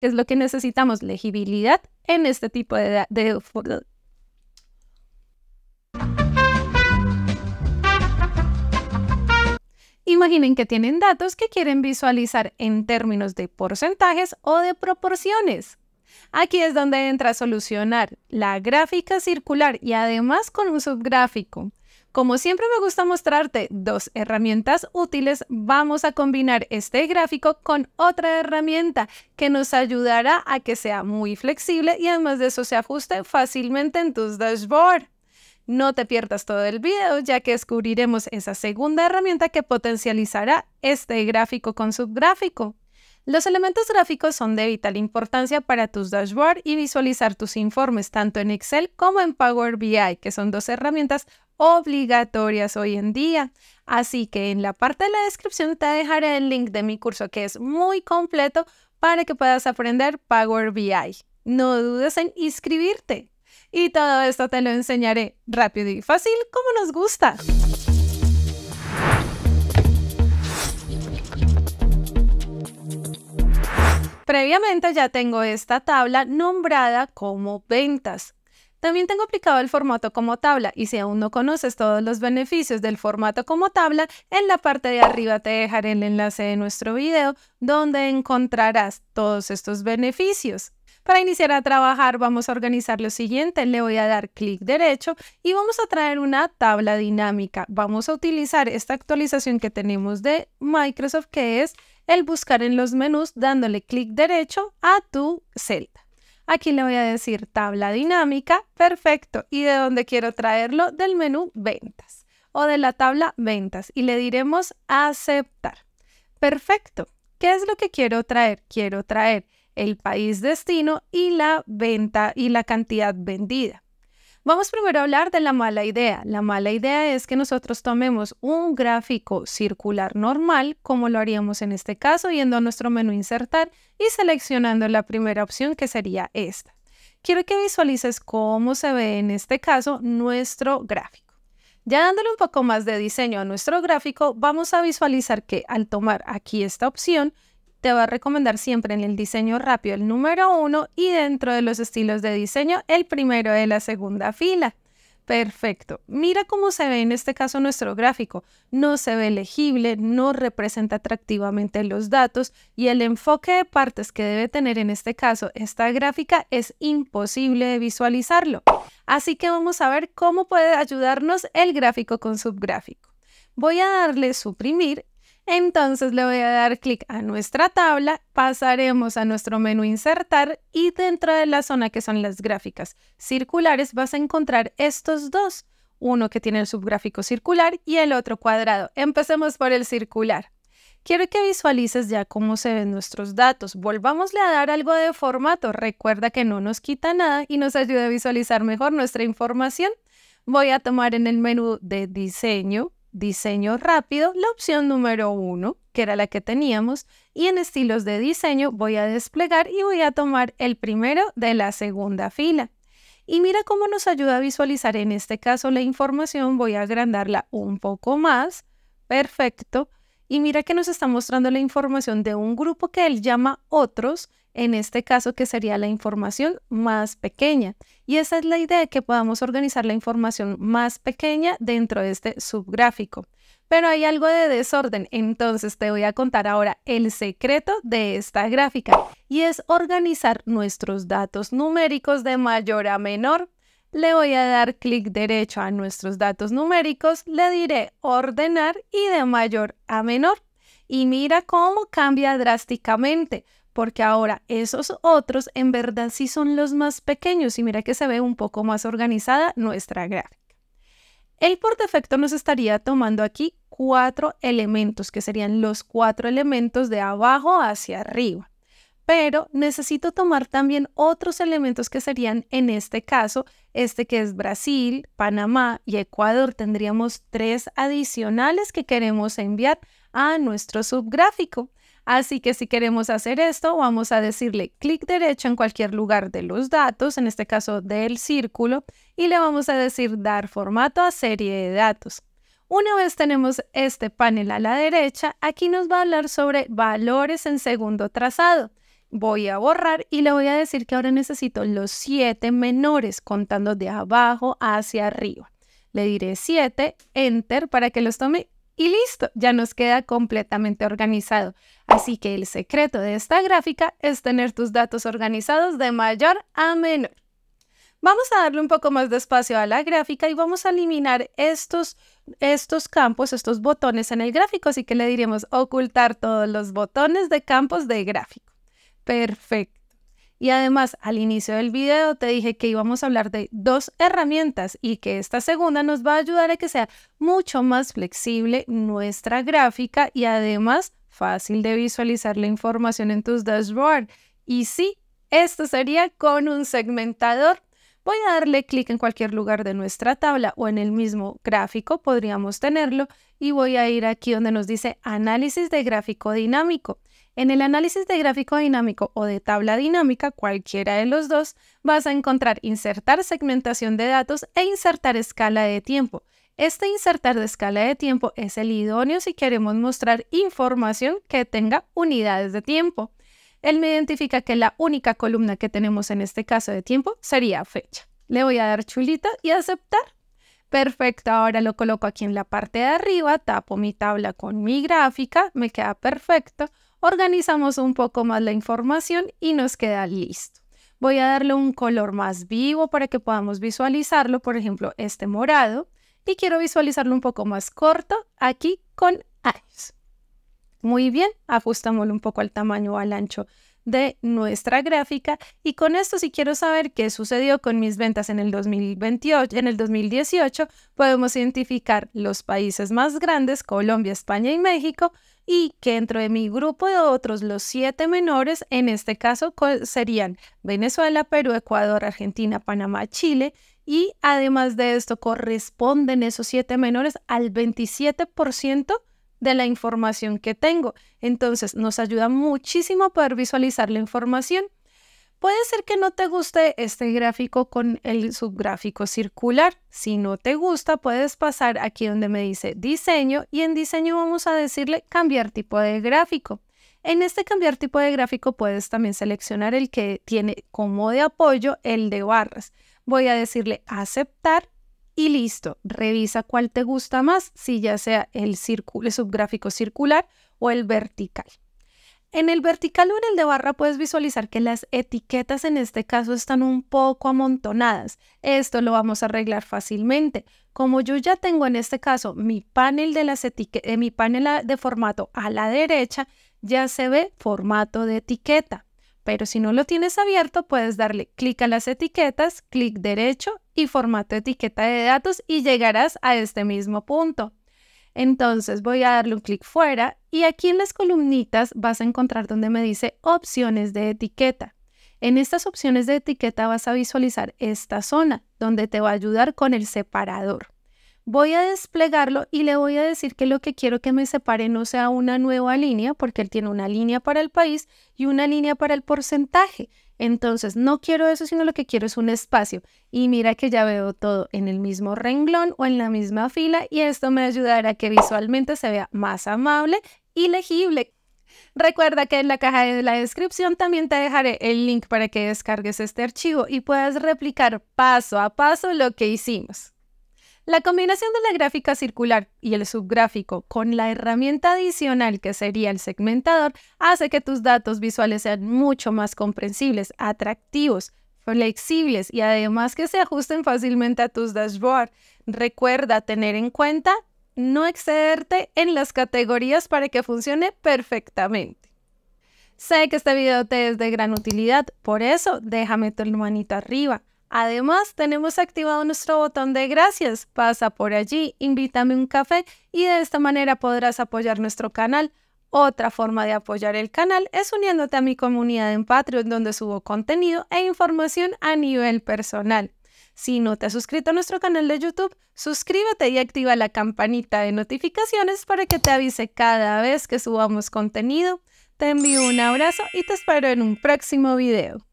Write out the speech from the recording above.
es lo que necesitamos, legibilidad en este tipo de, de, de Imaginen que tienen datos que quieren visualizar en términos de porcentajes o de proporciones. Aquí es donde entra a solucionar la gráfica circular y además con un subgráfico. Como siempre me gusta mostrarte dos herramientas útiles, vamos a combinar este gráfico con otra herramienta que nos ayudará a que sea muy flexible y además de eso se ajuste fácilmente en tus dashboard. No te pierdas todo el video ya que descubriremos esa segunda herramienta que potencializará este gráfico con subgráfico. Los elementos gráficos son de vital importancia para tus dashboard y visualizar tus informes tanto en Excel como en Power BI, que son dos herramientas obligatorias hoy en día. Así que en la parte de la descripción te dejaré el link de mi curso que es muy completo para que puedas aprender Power BI. No dudes en inscribirte. Y todo esto te lo enseñaré rápido y fácil como nos gusta. Previamente ya tengo esta tabla nombrada como ventas. También tengo aplicado el formato como tabla y si aún no conoces todos los beneficios del formato como tabla, en la parte de arriba te dejaré el enlace de nuestro video donde encontrarás todos estos beneficios. Para iniciar a trabajar vamos a organizar lo siguiente, le voy a dar clic derecho y vamos a traer una tabla dinámica. Vamos a utilizar esta actualización que tenemos de Microsoft que es el buscar en los menús dándole clic derecho a tu celda. Aquí le voy a decir tabla dinámica, perfecto. ¿Y de dónde quiero traerlo? Del menú ventas o de la tabla ventas y le diremos aceptar. Perfecto. ¿Qué es lo que quiero traer? Quiero traer el país destino y la venta y la cantidad vendida. Vamos primero a hablar de la mala idea. La mala idea es que nosotros tomemos un gráfico circular normal, como lo haríamos en este caso, yendo a nuestro menú insertar y seleccionando la primera opción que sería esta. Quiero que visualices cómo se ve en este caso nuestro gráfico. Ya dándole un poco más de diseño a nuestro gráfico, vamos a visualizar que al tomar aquí esta opción te va a recomendar siempre en el diseño rápido el número uno y dentro de los estilos de diseño el primero de la segunda fila. Perfecto. Mira cómo se ve en este caso nuestro gráfico. No se ve legible, no representa atractivamente los datos y el enfoque de partes que debe tener en este caso esta gráfica es imposible de visualizarlo. Así que vamos a ver cómo puede ayudarnos el gráfico con subgráfico. Voy a darle suprimir entonces le voy a dar clic a nuestra tabla, pasaremos a nuestro menú insertar y dentro de la zona que son las gráficas circulares vas a encontrar estos dos, uno que tiene el subgráfico circular y el otro cuadrado. Empecemos por el circular. Quiero que visualices ya cómo se ven nuestros datos. Volvámosle a dar algo de formato. Recuerda que no nos quita nada y nos ayuda a visualizar mejor nuestra información. Voy a tomar en el menú de diseño diseño rápido, la opción número uno, que era la que teníamos, y en estilos de diseño voy a desplegar y voy a tomar el primero de la segunda fila. Y mira cómo nos ayuda a visualizar en este caso la información, voy a agrandarla un poco más, perfecto, y mira que nos está mostrando la información de un grupo que él llama otros, en este caso que sería la información más pequeña. Y esa es la idea, que podamos organizar la información más pequeña dentro de este subgráfico. Pero hay algo de desorden, entonces te voy a contar ahora el secreto de esta gráfica y es organizar nuestros datos numéricos de mayor a menor le voy a dar clic derecho a nuestros datos numéricos, le diré ordenar y de mayor a menor. Y mira cómo cambia drásticamente, porque ahora esos otros en verdad sí son los más pequeños y mira que se ve un poco más organizada nuestra gráfica. El por defecto nos estaría tomando aquí cuatro elementos, que serían los cuatro elementos de abajo hacia arriba pero necesito tomar también otros elementos que serían, en este caso, este que es Brasil, Panamá y Ecuador. Tendríamos tres adicionales que queremos enviar a nuestro subgráfico. Así que si queremos hacer esto, vamos a decirle clic derecho en cualquier lugar de los datos, en este caso del círculo, y le vamos a decir dar formato a serie de datos. Una vez tenemos este panel a la derecha, aquí nos va a hablar sobre valores en segundo trazado voy a borrar y le voy a decir que ahora necesito los siete menores contando de abajo hacia arriba. Le diré 7, enter para que los tome y listo, ya nos queda completamente organizado. Así que el secreto de esta gráfica es tener tus datos organizados de mayor a menor. Vamos a darle un poco más de espacio a la gráfica y vamos a eliminar estos, estos campos, estos botones en el gráfico, así que le diremos ocultar todos los botones de campos de gráfico. Perfecto. Y además, al inicio del video te dije que íbamos a hablar de dos herramientas y que esta segunda nos va a ayudar a que sea mucho más flexible nuestra gráfica y además fácil de visualizar la información en tus dashboards Y sí, esto sería con un segmentador. Voy a darle clic en cualquier lugar de nuestra tabla o en el mismo gráfico, podríamos tenerlo, y voy a ir aquí donde nos dice análisis de gráfico dinámico. En el análisis de gráfico dinámico o de tabla dinámica, cualquiera de los dos, vas a encontrar insertar segmentación de datos e insertar escala de tiempo. Este insertar de escala de tiempo es el idóneo si queremos mostrar información que tenga unidades de tiempo. Él me identifica que la única columna que tenemos en este caso de tiempo sería fecha. Le voy a dar chulita y aceptar. Perfecto, ahora lo coloco aquí en la parte de arriba, tapo mi tabla con mi gráfica, me queda perfecto organizamos un poco más la información y nos queda listo. Voy a darle un color más vivo para que podamos visualizarlo, por ejemplo, este morado, y quiero visualizarlo un poco más corto aquí con años. Muy bien, ajustámoslo un poco al tamaño o al ancho de nuestra gráfica y con esto si quiero saber qué sucedió con mis ventas en el 2028, en el 2018, podemos identificar los países más grandes, Colombia, España y México, y que dentro de mi grupo de otros, los siete menores, en este caso serían Venezuela, Perú, Ecuador, Argentina, Panamá, Chile, y además de esto corresponden esos siete menores al 27% de la información que tengo. Entonces, nos ayuda muchísimo poder visualizar la información. Puede ser que no te guste este gráfico con el subgráfico circular. Si no te gusta, puedes pasar aquí donde me dice diseño y en diseño vamos a decirle cambiar tipo de gráfico. En este cambiar tipo de gráfico puedes también seleccionar el que tiene como de apoyo el de barras. Voy a decirle aceptar y listo, revisa cuál te gusta más, si ya sea el, subgráfico circular o el vertical. En el vertical o en el de barra puedes visualizar que las etiquetas en este caso están un poco amontonadas. Esto lo vamos a arreglar fácilmente. Como yo ya tengo en este caso mi panel de, las eh, mi panel de formato a la derecha, ya se ve formato de etiqueta. Pero si no lo tienes abierto, puedes darle clic a las etiquetas, clic derecho y formato etiqueta de datos y llegarás a este mismo punto. Entonces voy a darle un clic fuera y aquí en las columnitas vas a encontrar donde me dice opciones de etiqueta. En estas opciones de etiqueta vas a visualizar esta zona donde te va a ayudar con el separador. Voy a desplegarlo y le voy a decir que lo que quiero que me separe no sea una nueva línea porque él tiene una línea para el país y una línea para el porcentaje. Entonces, no quiero eso, sino lo que quiero es un espacio. Y mira que ya veo todo en el mismo renglón o en la misma fila y esto me ayudará a que visualmente se vea más amable y legible. Recuerda que en la caja de la descripción también te dejaré el link para que descargues este archivo y puedas replicar paso a paso lo que hicimos. La combinación de la gráfica circular y el subgráfico con la herramienta adicional que sería el segmentador hace que tus datos visuales sean mucho más comprensibles, atractivos, flexibles y además que se ajusten fácilmente a tus dashboards. Recuerda tener en cuenta no excederte en las categorías para que funcione perfectamente. Sé que este video te es de gran utilidad, por eso déjame tu manito arriba. Además, tenemos activado nuestro botón de gracias. Pasa por allí, invítame un café y de esta manera podrás apoyar nuestro canal. Otra forma de apoyar el canal es uniéndote a mi comunidad en Patreon donde subo contenido e información a nivel personal. Si no te has suscrito a nuestro canal de YouTube, suscríbete y activa la campanita de notificaciones para que te avise cada vez que subamos contenido. Te envío un abrazo y te espero en un próximo video.